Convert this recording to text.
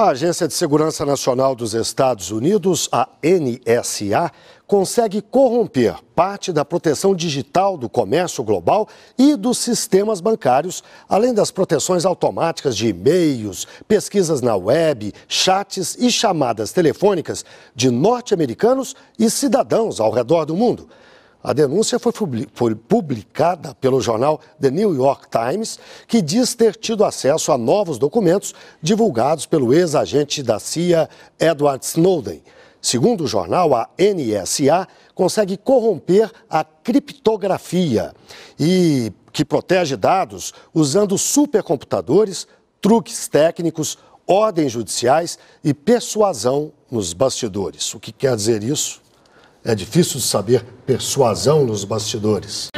A Agência de Segurança Nacional dos Estados Unidos, a NSA, consegue corromper parte da proteção digital do comércio global e dos sistemas bancários, além das proteções automáticas de e-mails, pesquisas na web, chats e chamadas telefônicas de norte-americanos e cidadãos ao redor do mundo. A denúncia foi publicada pelo jornal The New York Times, que diz ter tido acesso a novos documentos divulgados pelo ex-agente da CIA Edward Snowden. Segundo o jornal, a NSA consegue corromper a criptografia e que protege dados usando supercomputadores, truques técnicos, ordens judiciais e persuasão nos bastidores. O que quer dizer isso? É difícil de saber persuasão nos bastidores.